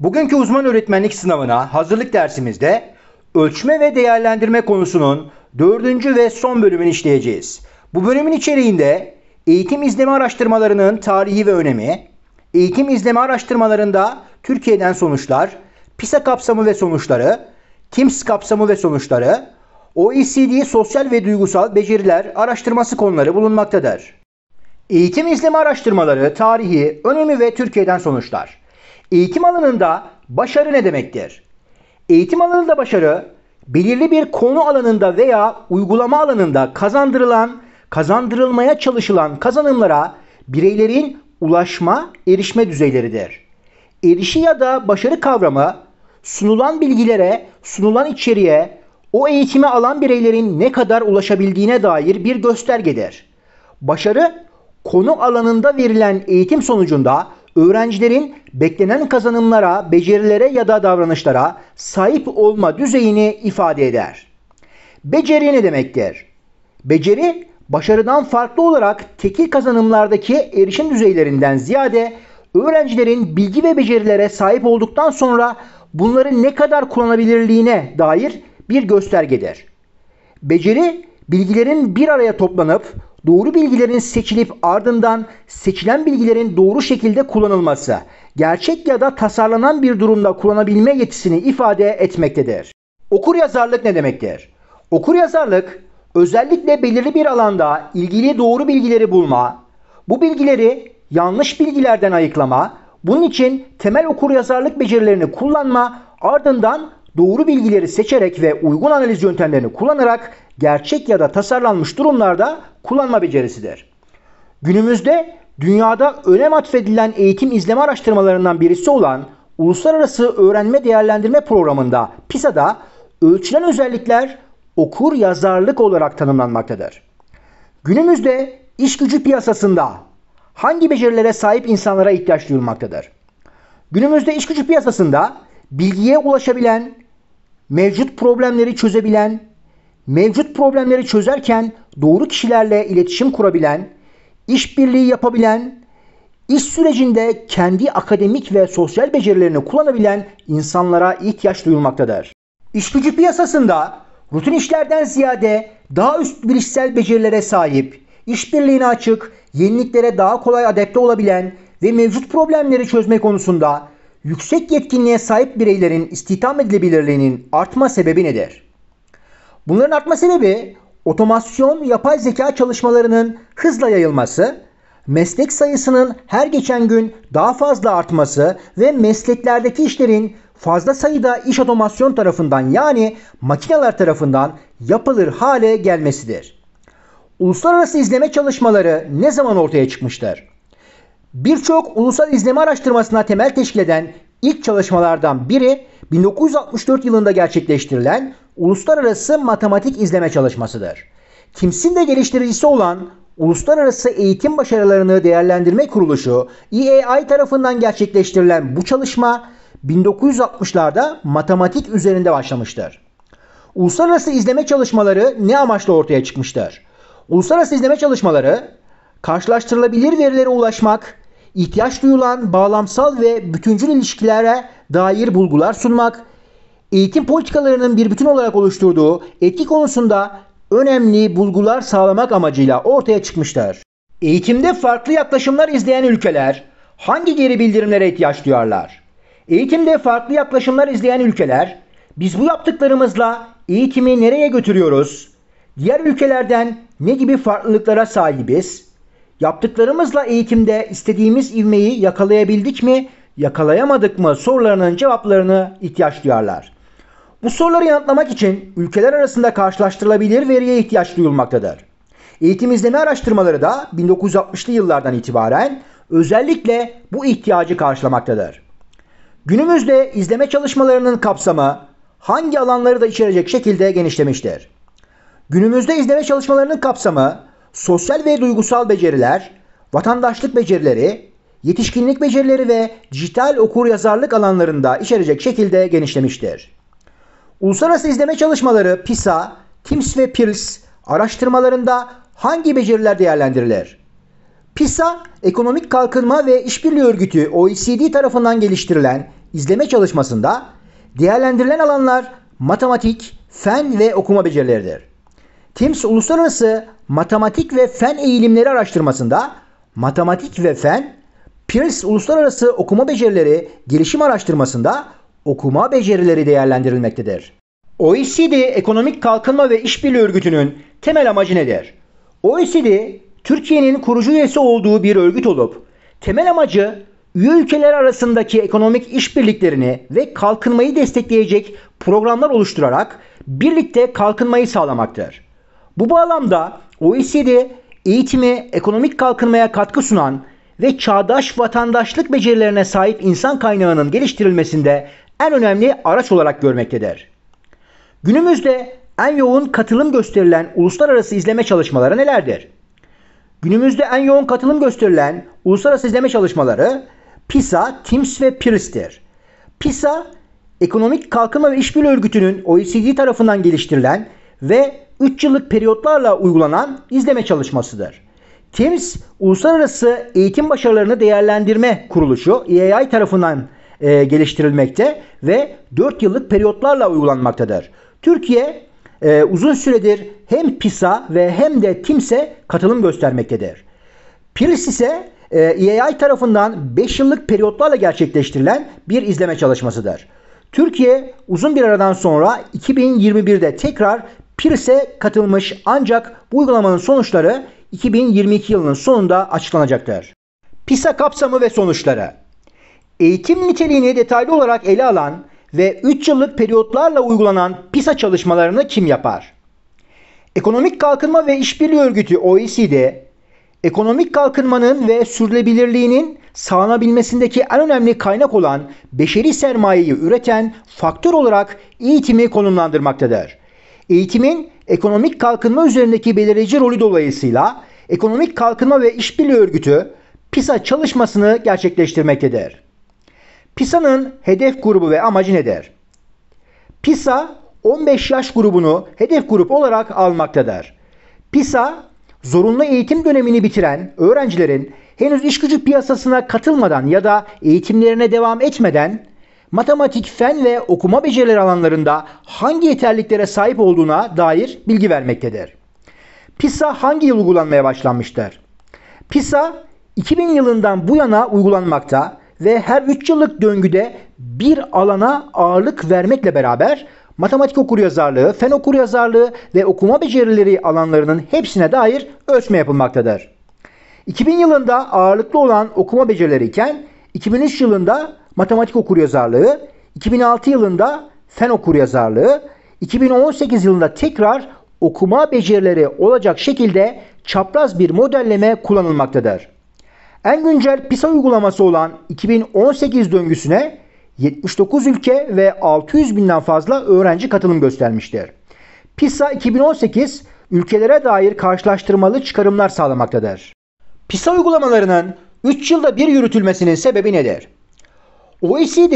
Bugünkü uzman öğretmenlik sınavına hazırlık dersimizde ölçme ve değerlendirme konusunun dördüncü ve son bölümünü işleyeceğiz. Bu bölümün içeriğinde eğitim izleme araştırmalarının tarihi ve önemi, eğitim izleme araştırmalarında Türkiye'den sonuçlar, PISA kapsamı ve sonuçları, TIMSS kapsamı ve sonuçları, OECD sosyal ve duygusal beceriler araştırması konuları bulunmaktadır. Eğitim izleme araştırmaları tarihi, önemi ve Türkiye'den sonuçlar. Eğitim alanında başarı ne demektir? Eğitim alanında başarı belirli bir konu alanında veya uygulama alanında kazandırılan, kazandırılmaya çalışılan kazanımlara bireylerin ulaşma, erişme düzeyleridir. Erişi ya da başarı kavramı sunulan bilgilere, sunulan içeriğe, o eğitimi alan bireylerin ne kadar ulaşabildiğine dair bir göstergedir. Başarı, konu alanında verilen eğitim sonucunda öğrencilerin beklenen kazanımlara, becerilere ya da davranışlara sahip olma düzeyini ifade eder. Beceri ne demektir? Beceri, başarıdan farklı olarak tekil kazanımlardaki erişim düzeylerinden ziyade öğrencilerin bilgi ve becerilere sahip olduktan sonra bunları ne kadar kullanabilirliğine dair bir göstergedir. Beceri, bilgilerin bir araya toplanıp doğru bilgilerin seçilip ardından seçilen bilgilerin doğru şekilde kullanılması, gerçek ya da tasarlanan bir durumda kullanabilme yetisini ifade etmektedir. Okur yazarlık ne demektir? Okur yazarlık özellikle belirli bir alanda ilgili doğru bilgileri bulma, bu bilgileri yanlış bilgilerden ayıklama, bunun için temel okur yazarlık becerilerini kullanma, ardından doğru bilgileri seçerek ve uygun analiz yöntemlerini kullanarak gerçek ya da tasarlanmış durumlarda kullanma becerisidir. Günümüzde dünyada önem atfedilen eğitim izleme araştırmalarından birisi olan Uluslararası Öğrenme Değerlendirme Programı'nda PISA'da ölçülen özellikler okur yazarlık olarak tanımlanmaktadır. Günümüzde iş gücü piyasasında hangi becerilere sahip insanlara ihtiyaç duyulmaktadır? Günümüzde iş gücü piyasasında bilgiye ulaşabilen, mevcut problemleri çözebilen, mevcut problemleri çözerken doğru kişilerle iletişim kurabilen, işbirliği yapabilen, iş sürecinde kendi akademik ve sosyal becerilerini kullanabilen insanlara ihtiyaç duyulmaktadır. İşgücü piyasasında rutin işlerden ziyade daha üst bilişsel becerilere sahip, işbirliğine açık, yeniliklere daha kolay adapte olabilen ve mevcut problemleri çözme konusunda yüksek yetkinliğe sahip bireylerin istihdam edilebilirliğinin artma sebebi nedir? Bunların artma sebebi otomasyon yapay zeka çalışmalarının hızla yayılması, meslek sayısının her geçen gün daha fazla artması ve mesleklerdeki işlerin fazla sayıda iş otomasyon tarafından yani makineler tarafından yapılır hale gelmesidir. Uluslararası izleme çalışmaları ne zaman ortaya çıkmıştır? Birçok ulusal izleme araştırmasına temel teşkil eden ilk çalışmalardan biri 1964 yılında gerçekleştirilen uluslararası matematik izleme çalışmasıdır. KIMS'in de geliştiricisi olan Uluslararası Eğitim Başarılarını Değerlendirme Kuruluşu EAI tarafından gerçekleştirilen bu çalışma 1960'larda matematik üzerinde başlamıştır. Uluslararası izleme çalışmaları ne amaçla ortaya çıkmıştır? Uluslararası izleme çalışmaları karşılaştırılabilir verilere ulaşmak, ihtiyaç duyulan bağlamsal ve bütüncül ilişkilere dair bulgular sunmak, eğitim politikalarının bir bütün olarak oluşturduğu etki konusunda önemli bulgular sağlamak amacıyla ortaya çıkmışlar. Eğitimde farklı yaklaşımlar izleyen ülkeler hangi geri bildirimlere ihtiyaç duyarlar? Eğitimde farklı yaklaşımlar izleyen ülkeler biz bu yaptıklarımızla eğitimi nereye götürüyoruz? Diğer ülkelerden ne gibi farklılıklara sahibiz? Yaptıklarımızla eğitimde istediğimiz ivmeyi yakalayabildik mi, yakalayamadık mı sorularının cevaplarını ihtiyaç duyarlar. Bu soruları yanıtlamak için ülkeler arasında karşılaştırılabilir veriye ihtiyaç duyulmaktadır. Eğitim izleme araştırmaları da 1960'lı yıllardan itibaren özellikle bu ihtiyacı karşılamaktadır. Günümüzde izleme çalışmalarının kapsamı hangi alanları da içerecek şekilde genişlemiştir. Günümüzde izleme çalışmalarının kapsamı sosyal ve duygusal beceriler, vatandaşlık becerileri, yetişkinlik becerileri ve dijital okur yazarlık alanlarında içerecek şekilde genişlemiştir. Uluslararası izleme çalışmaları PISA, TIMS ve PIRLS araştırmalarında hangi beceriler değerlendirilir? PISA, Ekonomik Kalkınma ve İşbirliği Örgütü OECD tarafından geliştirilen izleme çalışmasında değerlendirilen alanlar matematik, fen ve okuma becerileridir. TIMS Uluslararası Matematik ve Fen Eğilimleri Araştırmasında matematik ve fen, PIRLS Uluslararası Okuma Becerileri Gelişim Araştırmasında okuma becerileri değerlendirilmektedir. OECD Ekonomik Kalkınma ve İşbirliği Örgütü'nün temel amacı nedir? OECD, Türkiye'nin kurucu üyesi olduğu bir örgüt olup temel amacı üye ülkeler arasındaki ekonomik işbirliklerini ve kalkınmayı destekleyecek programlar oluşturarak birlikte kalkınmayı sağlamaktır. Bu bağlamda OECD eğitimi ekonomik kalkınmaya katkı sunan ve çağdaş vatandaşlık becerilerine sahip insan kaynağının geliştirilmesinde en önemli araç olarak görmektedir. Günümüzde en yoğun katılım gösterilen uluslararası izleme çalışmaları nelerdir? Günümüzde en yoğun katılım gösterilen uluslararası izleme çalışmaları PISA, TIMS ve PIRLS'tir. PISA, Ekonomik Kalkınma ve İşbirliği Örgütü'nün OECD tarafından geliştirilen ve 3 yıllık periyotlarla uygulanan izleme çalışmasıdır. TIMS, Uluslararası Eğitim Başarılarını Değerlendirme Kuruluşu EAI tarafından e, geliştirilmekte ve 4 yıllık periyotlarla uygulanmaktadır. Türkiye e, uzun süredir hem PISA ve hem de TIMS'e katılım göstermektedir. PIRS ise e, EAI tarafından 5 yıllık periyotlarla gerçekleştirilen bir izleme çalışmasıdır. Türkiye uzun bir aradan sonra 2021'de tekrar PIRS'e katılmış ancak bu uygulamanın sonuçları 2022 yılının sonunda açıklanacaktır. PISA kapsamı ve sonuçları eğitim niteliğini detaylı olarak ele alan ve 3 yıllık periyotlarla uygulanan PISA çalışmalarını kim yapar? Ekonomik Kalkınma ve İşbirliği Örgütü OECD, ekonomik kalkınmanın ve sürdürülebilirliğinin sağlanabilmesindeki en önemli kaynak olan beşeri sermayeyi üreten faktör olarak eğitimi konumlandırmaktadır. Eğitimin ekonomik kalkınma üzerindeki belirleyici rolü dolayısıyla Ekonomik Kalkınma ve İşbirliği Örgütü PISA çalışmasını gerçekleştirmektedir. PISA'nın hedef grubu ve amacı nedir? PISA 15 yaş grubunu hedef grup olarak almaktadır. PISA zorunlu eğitim dönemini bitiren öğrencilerin henüz iş gücü piyasasına katılmadan ya da eğitimlerine devam etmeden matematik, fen ve okuma becerileri alanlarında hangi yeterliklere sahip olduğuna dair bilgi vermektedir. PISA hangi yıl uygulanmaya başlanmıştır? PISA 2000 yılından bu yana uygulanmakta ve her 3 yıllık döngüde bir alana ağırlık vermekle beraber matematik okuryazarlığı, fen okuryazarlığı ve okuma becerileri alanlarının hepsine dair ölçme yapılmaktadır. 2000 yılında ağırlıklı olan okuma becerileri iken 2003 yılında matematik okuryazarlığı, 2006 yılında fen okuryazarlığı, 2018 yılında tekrar okuma becerileri olacak şekilde çapraz bir modelleme kullanılmaktadır. En güncel PISA uygulaması olan 2018 döngüsüne 79 ülke ve 600 binden fazla öğrenci katılım göstermiştir. PISA 2018 ülkelere dair karşılaştırmalı çıkarımlar sağlamaktadır. PISA uygulamalarının 3 yılda bir yürütülmesinin sebebi nedir? OECD,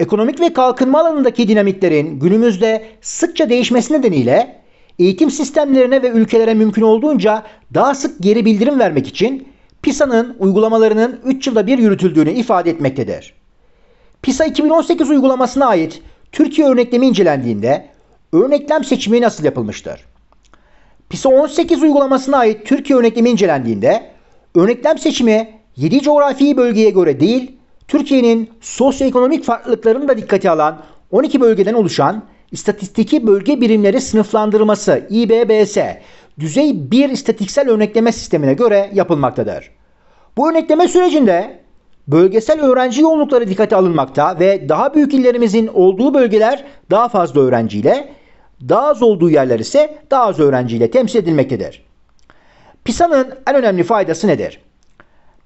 ekonomik ve kalkınma alanındaki dinamiklerin günümüzde sıkça değişmesi nedeniyle eğitim sistemlerine ve ülkelere mümkün olduğunca daha sık geri bildirim vermek için PISA'nın uygulamalarının 3 yılda bir yürütüldüğünü ifade etmektedir. PISA 2018 uygulamasına ait Türkiye örneklemi incelendiğinde örneklem seçimi nasıl yapılmıştır? PISA 18 uygulamasına ait Türkiye örneklemi incelendiğinde örneklem seçimi 7 coğrafi bölgeye göre değil, Türkiye'nin sosyoekonomik farklılıklarını da dikkate alan 12 bölgeden oluşan istatistiki bölge birimleri sınıflandırması (IBBS) düzey bir istatiksel örnekleme sistemine göre yapılmaktadır. Bu örnekleme sürecinde bölgesel öğrenci yoğunlukları dikkate alınmakta ve daha büyük illerimizin olduğu bölgeler daha fazla öğrenciyle, daha az olduğu yerler ise daha az öğrenciyle temsil edilmektedir. PISA'nın en önemli faydası nedir?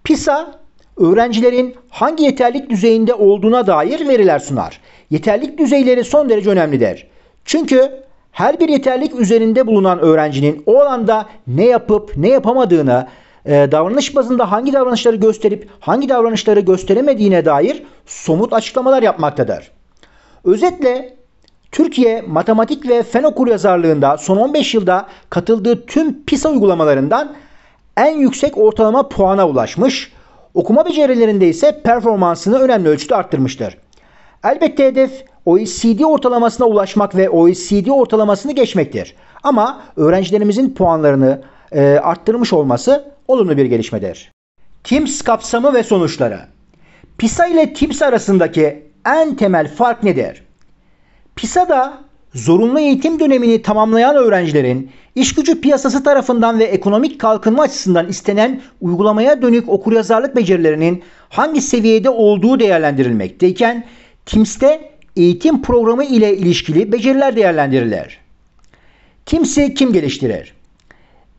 PISA, öğrencilerin hangi yeterlik düzeyinde olduğuna dair veriler sunar. Yeterlik düzeyleri son derece önemlidir. Çünkü her bir yeterlik üzerinde bulunan öğrencinin o alanda ne yapıp ne yapamadığını, e, davranış bazında hangi davranışları gösterip hangi davranışları gösteremediğine dair somut açıklamalar yapmaktadır. Özetle Türkiye matematik ve fen okur yazarlığında son 15 yılda katıldığı tüm PISA uygulamalarından en yüksek ortalama puana ulaşmış, okuma becerilerinde ise performansını önemli ölçüde arttırmıştır. Elbette hedef OECD ortalamasına ulaşmak ve OECD ortalamasını geçmektir. Ama öğrencilerimizin puanlarını e, arttırmış olması olumlu bir gelişmedir. TIMS kapsamı ve sonuçları PISA ile TIMS arasındaki en temel fark nedir? PISA'da zorunlu eğitim dönemini tamamlayan öğrencilerin iş gücü piyasası tarafından ve ekonomik kalkınma açısından istenen uygulamaya dönük okuryazarlık becerilerinin hangi seviyede olduğu değerlendirilmekteyken TIMS'te eğitim programı ile ilişkili beceriler değerlendirilir. Kimsi kim geliştirir?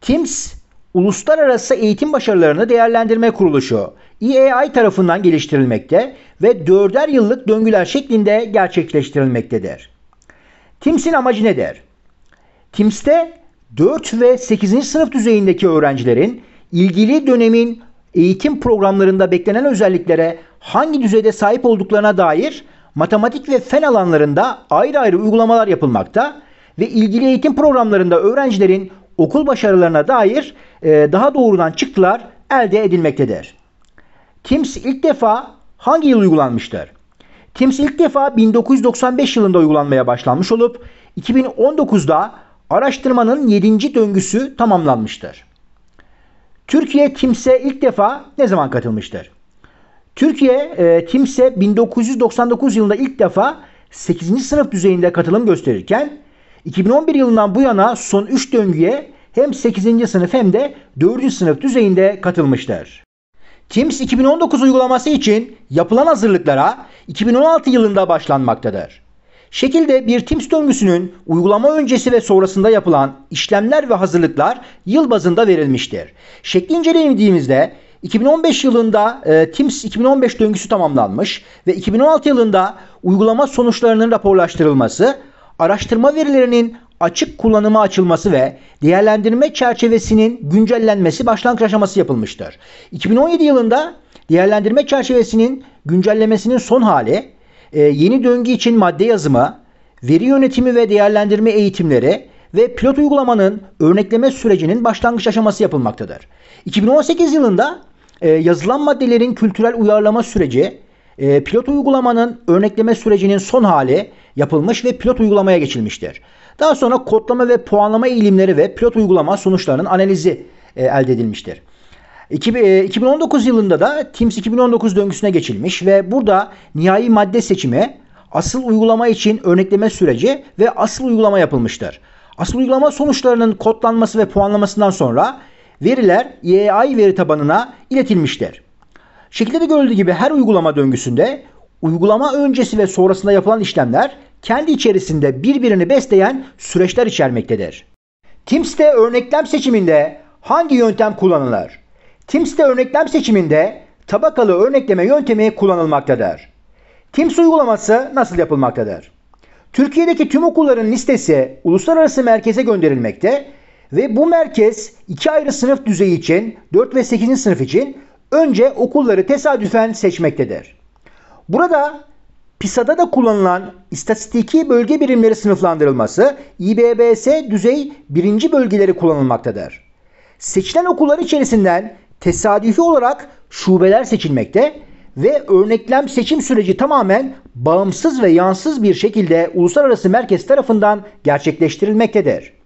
TIMS, Uluslararası Eğitim Başarılarını Değerlendirme Kuruluşu EAI tarafından geliştirilmekte ve dörder yıllık döngüler şeklinde gerçekleştirilmektedir. TIMS'in amacı nedir? TIMS'te 4 ve 8. sınıf düzeyindeki öğrencilerin ilgili dönemin eğitim programlarında beklenen özelliklere hangi düzeyde sahip olduklarına dair matematik ve fen alanlarında ayrı ayrı uygulamalar yapılmakta ve ilgili eğitim programlarında öğrencilerin okul başarılarına dair e, daha doğrudan çıktılar elde edilmektedir. TIMS ilk defa hangi yıl uygulanmıştır? TIMS ilk defa 1995 yılında uygulanmaya başlanmış olup 2019'da araştırmanın 7. döngüsü tamamlanmıştır. Türkiye TIMS'e ilk defa ne zaman katılmıştır? Türkiye e, kimse 1999 yılında ilk defa 8. sınıf düzeyinde katılım gösterirken 2011 yılından bu yana son 3 döngüye hem 8. sınıf hem de 4. sınıf düzeyinde katılmışlar. TIMS 2019 uygulaması için yapılan hazırlıklara 2016 yılında başlanmaktadır. Şekilde bir TIMS döngüsünün uygulama öncesi ve sonrasında yapılan işlemler ve hazırlıklar yıl bazında verilmiştir. Şekli incelediğimizde 2015 yılında e, TIMS 2015 döngüsü tamamlanmış ve 2016 yılında uygulama sonuçlarının raporlaştırılması, araştırma verilerinin açık kullanıma açılması ve değerlendirme çerçevesinin güncellenmesi başlangıç aşaması yapılmıştır. 2017 yılında değerlendirme çerçevesinin güncellemesinin son hali, e, yeni döngü için madde yazımı, veri yönetimi ve değerlendirme eğitimleri ve pilot uygulamanın örnekleme sürecinin başlangıç aşaması yapılmaktadır. 2018 yılında ee, yazılan maddelerin kültürel uyarlama süreci, e, pilot uygulamanın örnekleme sürecinin son hali yapılmış ve pilot uygulamaya geçilmiştir. Daha sonra kodlama ve puanlama eğilimleri ve pilot uygulama sonuçlarının analizi e, elde edilmiştir. 2019 e, yılında da TIMS 2019 döngüsüne geçilmiş ve burada nihai madde seçimi, asıl uygulama için örnekleme süreci ve asıl uygulama yapılmıştır. Asıl uygulama sonuçlarının kodlanması ve puanlamasından sonra veriler YAI veri tabanına iletilmiştir. Şekilde de görüldüğü gibi her uygulama döngüsünde uygulama öncesi ve sonrasında yapılan işlemler kendi içerisinde birbirini besleyen süreçler içermektedir. TIMS'te örneklem seçiminde hangi yöntem kullanılır? TIMS'te örneklem seçiminde tabakalı örnekleme yöntemi kullanılmaktadır. TIMS uygulaması nasıl yapılmaktadır? Türkiye'deki tüm okulların listesi uluslararası merkeze gönderilmekte ve bu merkez iki ayrı sınıf düzeyi için 4 ve 8. sınıf için önce okulları tesadüfen seçmektedir. Burada PISA'da da kullanılan istatistiki bölge birimleri sınıflandırılması İBBS düzey birinci bölgeleri kullanılmaktadır. Seçilen okullar içerisinden tesadüfi olarak şubeler seçilmekte ve örneklem seçim süreci tamamen bağımsız ve yansız bir şekilde uluslararası merkez tarafından gerçekleştirilmektedir.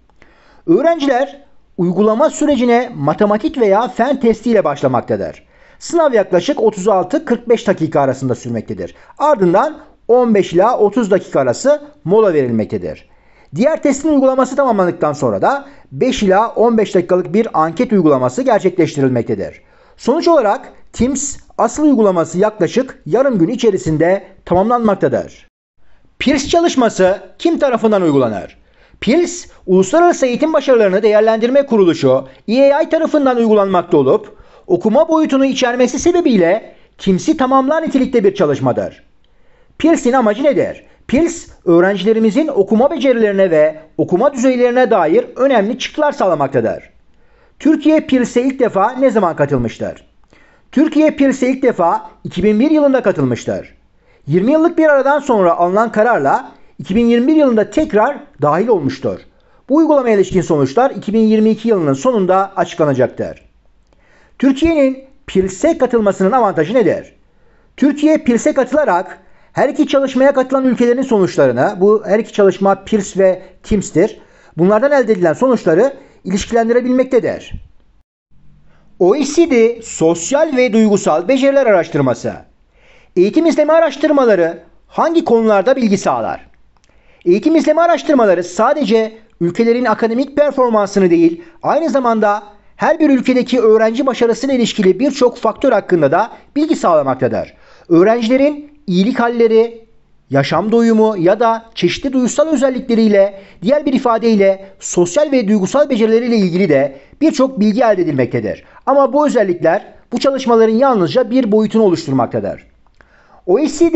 Öğrenciler uygulama sürecine matematik veya fen testiyle başlamaktadır. Sınav yaklaşık 36-45 dakika arasında sürmektedir. Ardından 15 ila 30 dakika arası mola verilmektedir. Diğer testin uygulaması tamamlandıktan sonra da 5 ila 15 dakikalık bir anket uygulaması gerçekleştirilmektedir. Sonuç olarak TIMS asıl uygulaması yaklaşık yarım gün içerisinde tamamlanmaktadır. PIRS çalışması kim tarafından uygulanır? Pils, Uluslararası Eğitim Başarılarını Değerlendirme Kuruluşu EAI tarafından uygulanmakta olup, okuma boyutunu içermesi sebebiyle kimsi tamamlar nitelikte bir çalışmadır. PILS'in amacı nedir? PILS öğrencilerimizin okuma becerilerine ve okuma düzeylerine dair önemli çıktılar sağlamaktadır. Türkiye Pills'e ilk defa ne zaman katılmıştır? Türkiye Pills'e ilk defa 2001 yılında katılmıştır. 20 yıllık bir aradan sonra alınan kararla 2021 yılında tekrar dahil olmuştur. Bu uygulamaya ilişkin sonuçlar 2022 yılının sonunda açıklanacaktır. Türkiye'nin PILS'e katılmasının avantajı nedir? Türkiye PILS'e katılarak her iki çalışmaya katılan ülkelerin sonuçlarını, bu her iki çalışma PIRS ve TIMS'tir. Bunlardan elde edilen sonuçları ilişkilendirebilmektedir. OECD Sosyal ve Duygusal Beceriler Araştırması Eğitim izleme araştırmaları hangi konularda bilgi sağlar? Eğitim izleme araştırmaları sadece ülkelerin akademik performansını değil, aynı zamanda her bir ülkedeki öğrenci başarısına ilişkili birçok faktör hakkında da bilgi sağlamaktadır. Öğrencilerin iyilik halleri, yaşam doyumu ya da çeşitli duygusal özellikleriyle, diğer bir ifadeyle sosyal ve duygusal becerileriyle ilgili de birçok bilgi elde edilmektedir. Ama bu özellikler bu çalışmaların yalnızca bir boyutunu oluşturmaktadır. OECD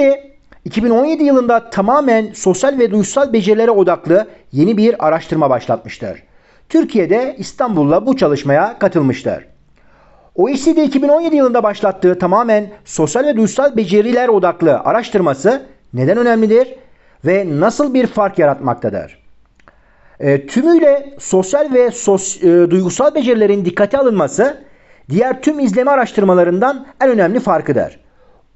2017 yılında tamamen sosyal ve duygusal becerilere odaklı yeni bir araştırma başlatmıştır. Türkiye'de İstanbul'la bu çalışmaya katılmıştır. OECD 2017 yılında başlattığı tamamen sosyal ve duygusal beceriler odaklı araştırması neden önemlidir ve nasıl bir fark yaratmaktadır? E, tümüyle sosyal ve sos, e, duygusal becerilerin dikkate alınması diğer tüm izleme araştırmalarından en önemli farkıdır.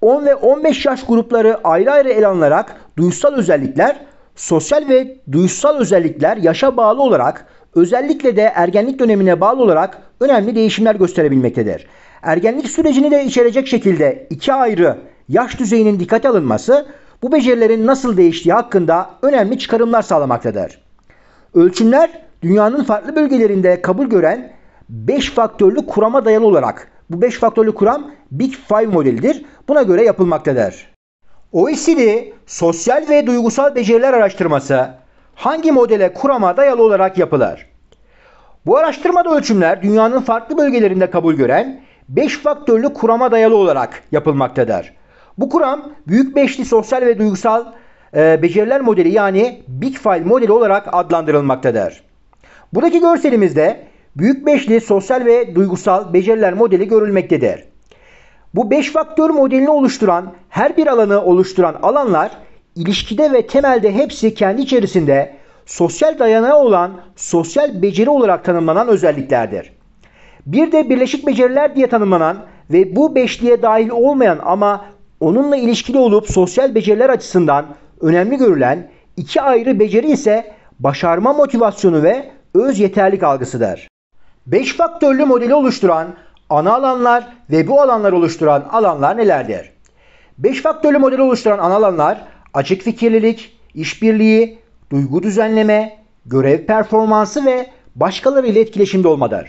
10 ve 15 yaş grupları ayrı ayrı ele alınarak duysal özellikler, sosyal ve duysal özellikler yaşa bağlı olarak özellikle de ergenlik dönemine bağlı olarak önemli değişimler gösterebilmektedir. Ergenlik sürecini de içerecek şekilde iki ayrı yaş düzeyinin dikkate alınması bu becerilerin nasıl değiştiği hakkında önemli çıkarımlar sağlamaktadır. Ölçümler dünyanın farklı bölgelerinde kabul gören 5 faktörlü kurama dayalı olarak bu 5 faktörlü kuram Big Five modelidir buna göre yapılmaktadır. OECD sosyal ve duygusal beceriler araştırması hangi modele kurama dayalı olarak yapılır? Bu araştırmada ölçümler dünyanın farklı bölgelerinde kabul gören 5 faktörlü kurama dayalı olarak yapılmaktadır. Bu kuram büyük beşli sosyal ve duygusal e, beceriler modeli yani Big Five modeli olarak adlandırılmaktadır. Buradaki görselimizde büyük beşli sosyal ve duygusal beceriler modeli görülmektedir. Bu 5 faktör modelini oluşturan, her bir alanı oluşturan alanlar ilişkide ve temelde hepsi kendi içerisinde sosyal dayanağı olan sosyal beceri olarak tanımlanan özelliklerdir. Bir de birleşik beceriler diye tanımlanan ve bu beşliğe dahil olmayan ama onunla ilişkili olup sosyal beceriler açısından önemli görülen iki ayrı beceri ise başarma motivasyonu ve öz yeterlik algısıdır. Beş faktörlü modeli oluşturan ana alanlar ve bu alanlar oluşturan alanlar nelerdir? Beş faktörlü modeli oluşturan ana alanlar açık fikirlilik, işbirliği, duygu düzenleme, görev performansı ve başkalarıyla ile etkileşimde olmadır.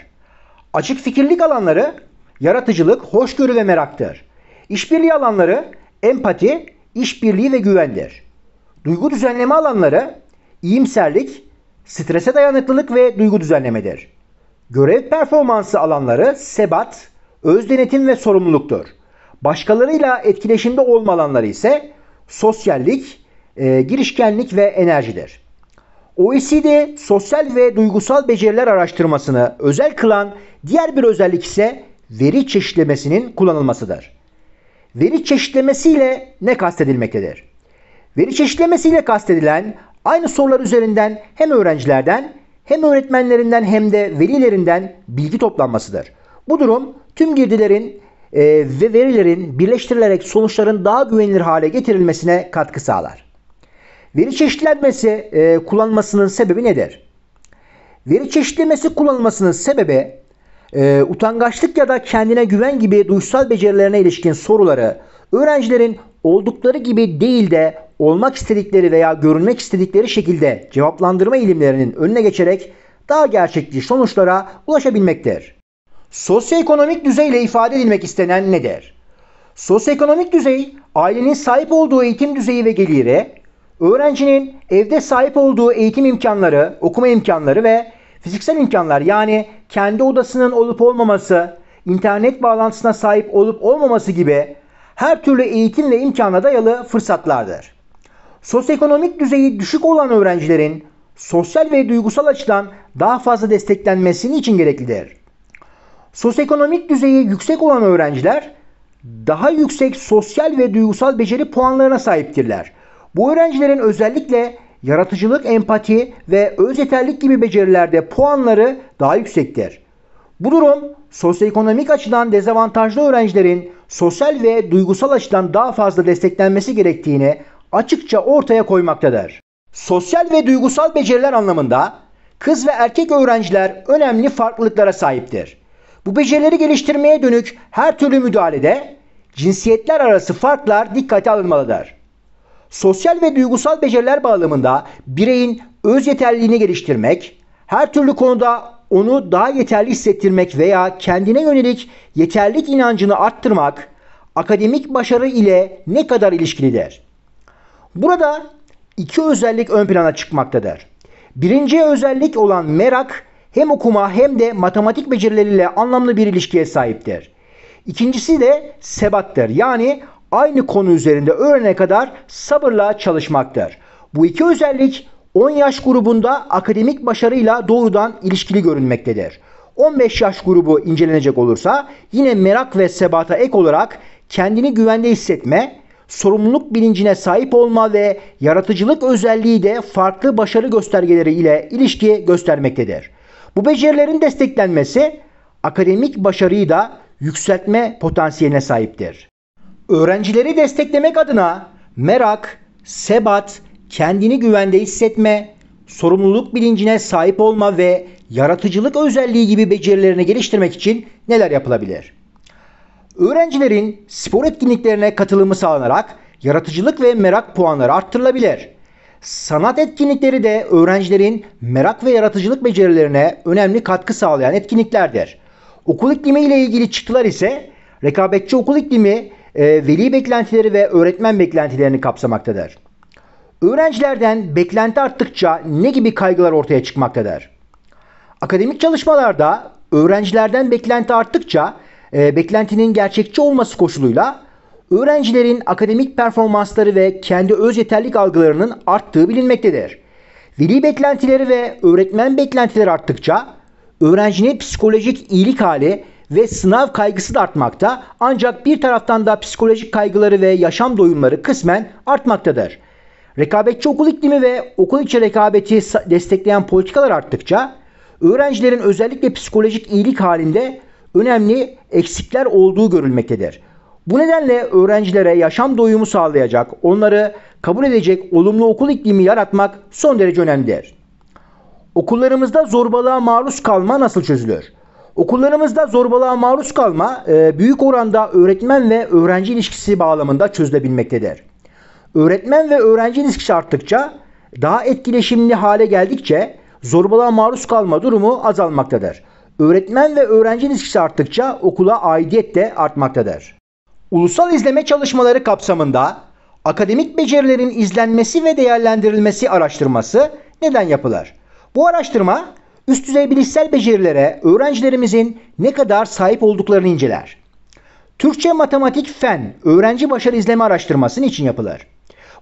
Açık fikirlilik alanları yaratıcılık, hoşgörü ve meraktır. İşbirliği alanları empati, işbirliği ve güvendir. Duygu düzenleme alanları iyimserlik, strese dayanıklılık ve duygu düzenlemedir. Görev performansı alanları sebat, öz denetim ve sorumluluktur. Başkalarıyla etkileşimde olma alanları ise sosyallik, e, girişkenlik ve enerjidir. OECD sosyal ve duygusal beceriler araştırmasını özel kılan diğer bir özellik ise veri çeşitlemesinin kullanılmasıdır. Veri çeşitlemesiyle ne kastedilmektedir? Veri çeşitlemesiyle kastedilen aynı sorular üzerinden hem öğrencilerden hem öğretmenlerinden hem de velilerinden bilgi toplanmasıdır. Bu durum tüm girdilerin e, ve verilerin birleştirilerek sonuçların daha güvenilir hale getirilmesine katkı sağlar. Veri çeşitlenmesi e, kullanmasının sebebi nedir? Veri çeşitlemesi kullanılmasının sebebi e, utangaçlık ya da kendine güven gibi duysal becerilerine ilişkin soruları öğrencilerin oldukları gibi değil de olmak istedikleri veya görünmek istedikleri şekilde cevaplandırma ilimlerinin önüne geçerek daha gerçekçi sonuçlara ulaşabilmektir. Sosyoekonomik düzeyle ifade edilmek istenen nedir? Sosyoekonomik düzey, ailenin sahip olduğu eğitim düzeyi ve geliri, öğrencinin evde sahip olduğu eğitim imkanları, okuma imkanları ve fiziksel imkanlar yani kendi odasının olup olmaması, internet bağlantısına sahip olup olmaması gibi her türlü eğitim ve imkana dayalı fırsatlardır sosyoekonomik düzeyi düşük olan öğrencilerin sosyal ve duygusal açıdan daha fazla desteklenmesini için gereklidir. Sosyoekonomik düzeyi yüksek olan öğrenciler daha yüksek sosyal ve duygusal beceri puanlarına sahiptirler. Bu öğrencilerin özellikle yaratıcılık, empati ve öz yeterlik gibi becerilerde puanları daha yüksektir. Bu durum sosyoekonomik açıdan dezavantajlı öğrencilerin sosyal ve duygusal açıdan daha fazla desteklenmesi gerektiğini açıkça ortaya koymaktadır. Sosyal ve duygusal beceriler anlamında kız ve erkek öğrenciler önemli farklılıklara sahiptir. Bu becerileri geliştirmeye dönük her türlü müdahalede cinsiyetler arası farklar dikkate alınmalıdır. Sosyal ve duygusal beceriler bağlamında bireyin öz yeterliliğini geliştirmek, her türlü konuda onu daha yeterli hissettirmek veya kendine yönelik yeterlik inancını arttırmak akademik başarı ile ne kadar ilişkilidir? Burada iki özellik ön plana çıkmaktadır. Birinci özellik olan merak hem okuma hem de matematik becerileriyle anlamlı bir ilişkiye sahiptir. İkincisi de sebattır. Yani aynı konu üzerinde öğrene kadar sabırla çalışmaktır. Bu iki özellik 10 yaş grubunda akademik başarıyla doğrudan ilişkili görünmektedir. 15 yaş grubu incelenecek olursa yine merak ve sebata ek olarak kendini güvende hissetme, sorumluluk bilincine sahip olma ve yaratıcılık özelliği de farklı başarı göstergeleri ile ilişki göstermektedir. Bu becerilerin desteklenmesi akademik başarıyı da yükseltme potansiyeline sahiptir. Öğrencileri desteklemek adına merak, sebat, kendini güvende hissetme, sorumluluk bilincine sahip olma ve yaratıcılık özelliği gibi becerilerini geliştirmek için neler yapılabilir? Öğrencilerin spor etkinliklerine katılımı sağlanarak yaratıcılık ve merak puanları arttırılabilir. Sanat etkinlikleri de öğrencilerin merak ve yaratıcılık becerilerine önemli katkı sağlayan etkinliklerdir. Okul iklimi ile ilgili çıktılar ise rekabetçi okul iklimi e, veli beklentileri ve öğretmen beklentilerini kapsamaktadır. Öğrencilerden beklenti arttıkça ne gibi kaygılar ortaya çıkmaktadır? Akademik çalışmalarda öğrencilerden beklenti arttıkça e, beklentinin gerçekçi olması koşuluyla öğrencilerin akademik performansları ve kendi öz yeterlik algılarının arttığı bilinmektedir. Veli beklentileri ve öğretmen beklentileri arttıkça öğrencinin psikolojik iyilik hali ve sınav kaygısı da artmakta ancak bir taraftan da psikolojik kaygıları ve yaşam doyumları kısmen artmaktadır. Rekabetçi okul iklimi ve okul içi rekabeti destekleyen politikalar arttıkça öğrencilerin özellikle psikolojik iyilik halinde önemli eksikler olduğu görülmektedir. Bu nedenle öğrencilere yaşam doyumu sağlayacak, onları kabul edecek olumlu okul iklimi yaratmak son derece önemlidir. Okullarımızda zorbalığa maruz kalma nasıl çözülür? Okullarımızda zorbalığa maruz kalma e, büyük oranda öğretmen ve öğrenci ilişkisi bağlamında çözülebilmektedir. Öğretmen ve öğrenci ilişkisi arttıkça, daha etkileşimli hale geldikçe zorbalığa maruz kalma durumu azalmaktadır öğretmen ve öğrenci ilişkisi arttıkça okula aidiyet de artmaktadır. Ulusal izleme çalışmaları kapsamında akademik becerilerin izlenmesi ve değerlendirilmesi araştırması neden yapılır? Bu araştırma üst düzey bilişsel becerilere öğrencilerimizin ne kadar sahip olduklarını inceler. Türkçe matematik fen öğrenci başarı izleme araştırmasının için yapılır.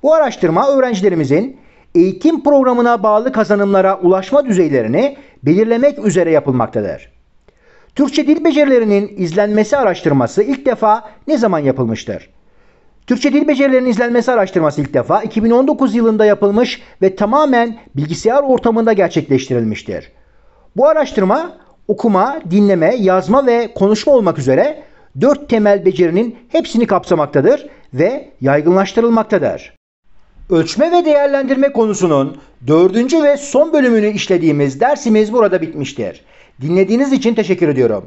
Bu araştırma öğrencilerimizin eğitim programına bağlı kazanımlara ulaşma düzeylerini belirlemek üzere yapılmaktadır. Türkçe dil becerilerinin izlenmesi araştırması ilk defa ne zaman yapılmıştır? Türkçe dil becerilerinin izlenmesi araştırması ilk defa 2019 yılında yapılmış ve tamamen bilgisayar ortamında gerçekleştirilmiştir. Bu araştırma okuma, dinleme, yazma ve konuşma olmak üzere dört temel becerinin hepsini kapsamaktadır ve yaygınlaştırılmaktadır. Ölçme ve değerlendirme konusunun dördüncü ve son bölümünü işlediğimiz dersimiz burada bitmiştir. Dinlediğiniz için teşekkür ediyorum.